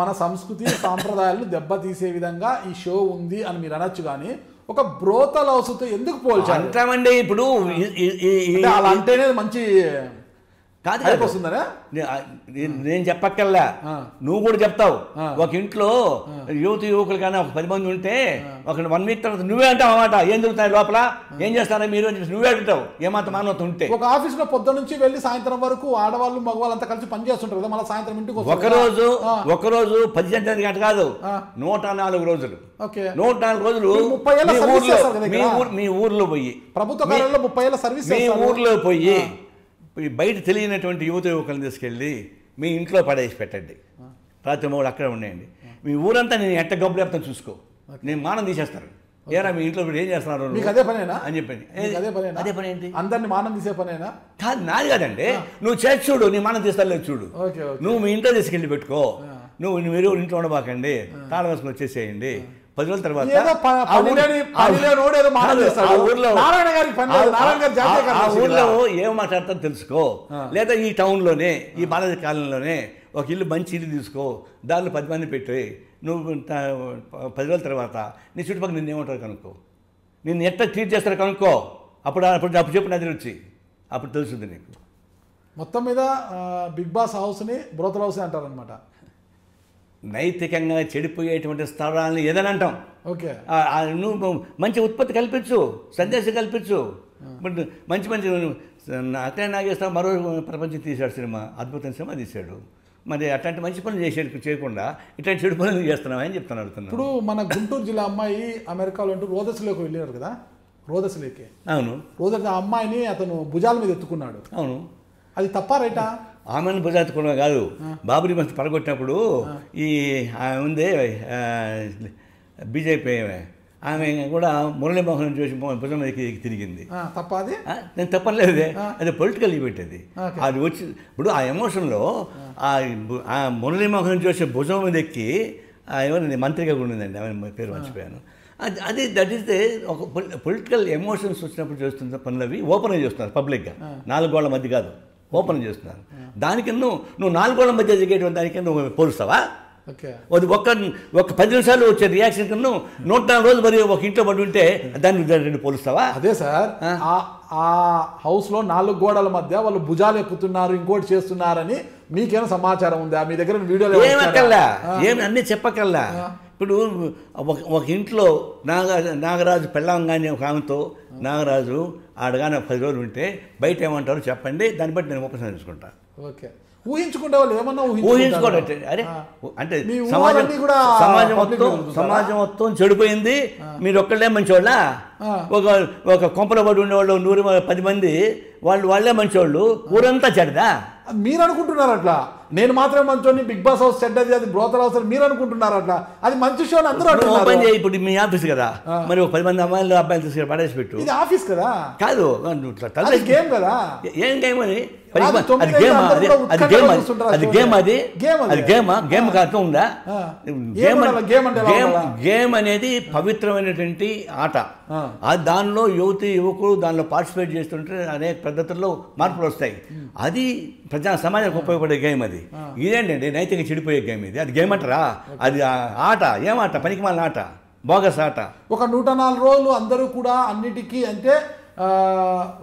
మన సంస్కృతి సాంప్రదాయాలను దెబ్బతీసే విధంగా ఈ షో ఉంది అని మీరు అనొచ్చు కానీ ఒక బ్రోతల్ హౌస్తో ఎందుకు పోల్చారు అంటామండి ఇప్పుడు అలా అంటేనే మంచి నేను చెప్పక్కల్లా నువ్వు కూడా చెప్తావు ఒక ఇంట్లో యువతి యువకులు కానీ ఒక పది మంది ఉంటే ఒక వన్ వీక్ తర్వాత నువ్వే అంటావు అన్నమాట ఏం జరుగుతాయి లోపల ఏం చేస్తారా మీరు అని చెప్పి నువ్వే అడుగుతావు ఏమాత్ర మానవత ఉంటే ఒక ఆఫీస్ లో పొద్దు నుంచి వెళ్ళి సాయంత్రం వరకు ఆడవాళ్ళు మగవాళ్ళు అంతా కలిసి పని చేస్తుంటారు కదా మళ్ళీ సాయంత్రం ఇంటికి ఒకరోజు ఒకరోజు పద్దెనిమిది గంట కాదు నూట నాలుగు రోజులు నూట నాలుగు రోజులు ముప్పై మీ ఊర్లో పోయి ప్రభుత్వ ముప్పై ఏళ్ళ సర్వీస్ మీ ఊర్లో పోయి బయట తెలియనటువంటి యువత యువకులను తీసుకెళ్ళి మీ ఇంట్లో పడేసి పెట్టండి రాత్రి మూడు అక్కడ ఉండేయండి మీ ఊరంతా నేను ఎట్ట గబ్బులు ఎప్పుడు చూసుకో నేను మానం తీసేస్తాను ఏరా మీ ఇంట్లో ఏం చేస్తున్నారు అని చెప్పండి అదే పని ఏంటి అందరిని మానం తీసే పనేనా కాదు నాది కాదండి నువ్వు చేసి చూడు నీ మానం తీస్తా చూడు నువ్వు మీ ఇంట్లో తీసుకెళ్ళి పెట్టుకో నువ్వు మీరు ఇంట్లో ఉండబాకండి తాళ వేసుకుని వచ్చేసేయండి పది రోజుల తర్వాత ఆ ఊర్లో ఏం మాట్లాడతారో తెలుసుకో లేదా ఈ టౌన్లోనే ఈ బాలాజీ కాలనీలోనే ఒక ఇల్లు మంచి ఇల్లు తీసుకో దానిలో పది మంది పెట్టి నువ్వు పది రోజుల తర్వాత నీ చుట్టుపక్కల నిన్ను ఏమంటారు కనుక్కో నిన్ను ఎట్లా ట్రీట్ చేస్తారు కనుక్కో అప్పుడు అప్పుడు అప్పుడు చెప్పిన దగ్గర వచ్చి అప్పుడు తెలుస్తుంది నీకు మొత్తం మీద బిగ్ బాస్ హౌస్ని బ్రోతల్ హౌస్ అంటారనమాట నైతికంగా చెడిపోయేటువంటి స్థలాలను ఏదని అంటాం ఓకే నువ్వు మంచి ఉత్పత్తి కల్పించు సందేశం కల్పించు మంచి మంచి మంచి అట్లే నాగేస్తాం మరో ప్రపంచం తీశాడు సినిమా అద్భుతమైన సినిమా తీశాడు మరి అట్లాంటి మంచి పనులు చేసేది చేయకుండా ఇట్లాంటి చెడు పనులు చేస్తున్నామని అని చెప్తాను ఇప్పుడు మన గుంటూరు జిల్లా అమ్మాయి అమెరికాలో అంటూ రోదసులోకి వెళ్ళారు కదా రోదసులోకి అవును రోదసు ఆ అమ్మాయిని అతను భుజాల మీద ఎత్తుకున్నాడు అవును అది తప్ప రైటా ఆమెను బుజాత్తుకోవడం కాదు బాబరీ మస్తి పడగొట్టినప్పుడు ఈ ఆమె ఉంది బీజేపీ ఆమె కూడా మురళీమోహన్ చూసి భుజం మీద తిరిగింది తప్పది నేను తప్పలేదే అది పొలిటికల్ ఈవెంట్ అది అది వచ్చి ఇప్పుడు ఆ ఎమోషన్లో ఆ మురళీమోహన్ చూసి భుజం మీద ఎక్కి ఎవరు మంత్రిగా ఉండిందండి ఆమె పేరు మర్చిపోయాను అది దట్ ఈస్ దే ఒక పొలిటికల్ ఎమోషన్స్ వచ్చినప్పుడు చేస్తున్న పనులు అవి ఓపెన్గా చేస్తున్నారు పబ్లిక్గా నాలుగు గోళ్ల మధ్య కాదు ఓపెన్ చేస్తున్నారు దానికి నువ్వు నువ్వు నాలుగోళ్ళ మధ్య జరిగేటువంటి దానికి నువ్వు పోలుస్తావా అది ఒక్క ఒక పది నిమిషాలు వచ్చే రియాక్షన్ కను నూట నాలుగు రోజులు మరి ఒక ఇంట్లో పడి ఉంటే దాన్ని రెండు పోలుస్తావా అదే సార్ ఆ హౌస్లో నాలుగు గోడల మధ్య వాళ్ళు భుజాలు ఎక్కుతున్నారు ఇంకోటి చేస్తున్నారని మీకేమైనా సమాచారం ఉందా మీ దగ్గర వీడియోలు ఏమక్కర్లా ఏమి అన్నీ చెప్పక్కర్లా ఇప్పుడు ఒక ఇంట్లో నాగరాజు నాగరాజు పెళ్ళంగానే ఒక ఆమెతో నాగరాజు ఆడగానే పది రోజులు ఉంటే బయట ఏమంటారో చెప్పండి దాన్ని బట్టి నేను ఉపసంహరించుకుంటా ఓకే ఊహించుకుంటే వాళ్ళు ఏమన్నా ఊహించుకోవడం అరే అంటే సమాజం కూడా సమాజం మొత్తం సమాజం మొత్తం చెడిపోయింది మీరు ఒక్కళ్ళే మంచివాళ్ళ ఒక ఒక కొంపల పడి ఉండేవాళ్ళు నూరు పది మంది వాళ్ళు వాళ్ళే మంచివాళ్ళు ఊరంతా చెడదా మీరు అనుకుంటున్నారు అట్లా నేను మాత్రమే మంచోని బిగ్ బాస్ హౌస్ సెట్ అది అది బ్రోతర్ హౌస్ మీరు అనుకుంటున్నారు అట్లా అది మంచి షో అందరూ అంటున్నారు ఓపెన్ చేయి ఇప్పుడు మీ ఆఫీస్ కదా మరి ఒక పది మంది అమ్మాయిలు అబ్బాయిలు తీసుకుని పడేసి పెట్టు ఇది ఆఫీస్ కదా కాదు గేమ్ కదా ఏం గేమ్ అని అది గేమ్ అది game game game game game అనేది పవిత్రమైనటువంటి ఆట అది దానిలో యువతి యువకులు దానిలో పార్టిసిపేట్ చేస్తుంటే అనేక పద్ధతుల్లో మార్పులు వస్తాయి అది ప్రజా సమాజానికి ఉపయోగపడే గేమ్ అది ఇదేంటండి నైతిక చెడిపోయే గేమ్ ఇది అది గేమ్ అంటారా అది ఆట ఏమాట పనికిమాలిన ఆట బోగస్ ఆట ఒక నూట నాలుగు రోజులు అందరూ కూడా అన్నిటికీ అంటే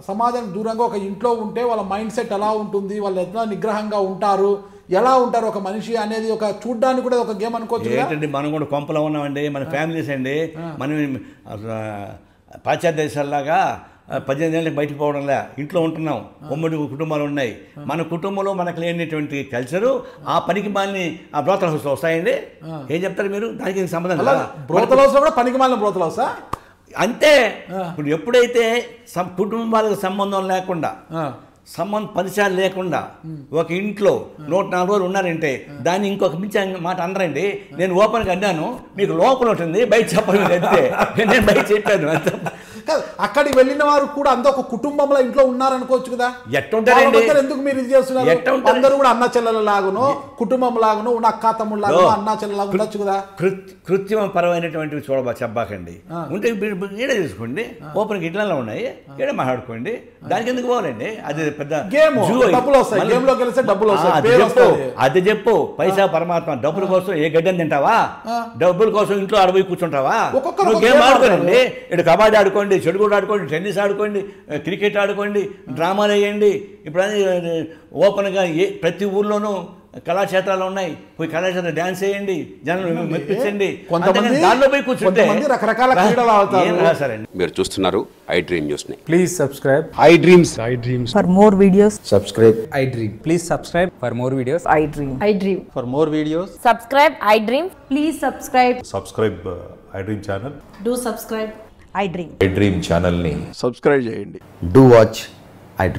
సమాజానికి దూరంగా ఒక ఇంట్లో ఉంటే వాళ్ళ మైండ్ సెట్ ఎలా ఉంటుంది వాళ్ళు ఎంత నిగ్రహంగా ఉంటారు ఎలా ఉంటారు ఒక మనిషి అనేది ఒక చూడ్డానికి కూడా ఒక గేమ్ అనుకోవచ్చు ఏంటండి మనం కూడా కొంపలో ఉన్నామండి మన ఫ్యామిలీస్ అండి మనం పాశ్చాత్య దేశాల్లాగా పద్దెనిమిది ఏళ్ళకి బయటకు పోవడంలా ఇంట్లో ఉంటున్నాం ఉమ్మడి కుటుంబాలు ఉన్నాయి మన కుటుంబంలో మనకు లేనిటువంటి కల్చరు ఆ పనికి మాలిని ఆ బ్రోతల వస్తాయండి ఏం చెప్తారు మీరు దానికి సంబంధం బ్రోతల హౌస్లో కూడా పనికి మాలిన బ్రోతల హౌసా అంతే ఇప్పుడు ఎప్పుడైతే కుటుంబాలకు సంబంధం లేకుండా సంబంధం పరిచయాలు లేకుండా ఒక ఇంట్లో నూట నాలుగు రోజులు ఉన్నారంటే దాన్ని ఇంకొక మించి మాట అందరండి నేను ఓపెన్గా అన్నాను మీకు లోపల ఉంటుంది బయట చెప్పలేదు అంతే నేను బయట చెప్పాను అక్కడికి వెళ్ళిన వారు కూడా అంత ఒక కుటుంబంలో ఇంట్లో ఉన్నారనుకోవచ్చు కదా ఎట్టుంటారండి ఎందుకు మీరు ఇది చేస్తున్నారు అందరూ కూడా అన్న చెల్లెల లాగును కుటుంబం లాగును ఉన్న అక్కా తమ్ముడు లాగును అన్న చెల్లెలా ఉండొచ్చు కదా కృత్రిమ పరమైనటువంటివి చూడబా చెప్పాకండి ఉంటే ఈడ చూసుకోండి ఓపెన్ ఇట్లలో ఉన్నాయి ఈడ మాట్లాడుకోండి దానికి ఎందుకు పోవాలండి అది పెద్ద గేమ్ డబ్బులు వస్తాయి లో గెలిస్తే డబ్బులు వస్తాయి అది చెప్పు పైసా పరమాత్మ డబ్బుల కోసం ఏ గడ్డని తింటావా డబ్బుల కోసం ఇంట్లో అడవి కూర్చుంటావా గేమ్ ఆడుకోనండి ఇటు కబాడీ ఆడుకోండి చెడు కూడా ఆడుకోండి టెన్నిస్ ఆడుకోండి క్రికెట్ ఆడుకోండి డ్రామాలు వేయండి ఇప్పుడు ఓపెన్గా ఏ ప్రతి ఊర్లోనూ కళాక్షేత్రాలు ఉన్నాయి పోయి కళాక్షేత్ర డ్యాన్స్ వేయండి జనం మెప్పించండి దానిలో పోయి కూర్చుంటే రకరకాల క్రీడలు మీరు చూస్తున్నారు ఐ డ్రీమ్ న్యూస్ ని please subscribe I Dreams I Dreams for more videos subscribe I Dream please subscribe for more videos I Dream I Dream for more videos subscribe I Dream please subscribe subscribe I Dream channel do subscribe I Dream I Dream ఛానల్ని subscribe చేయండి do watch I dream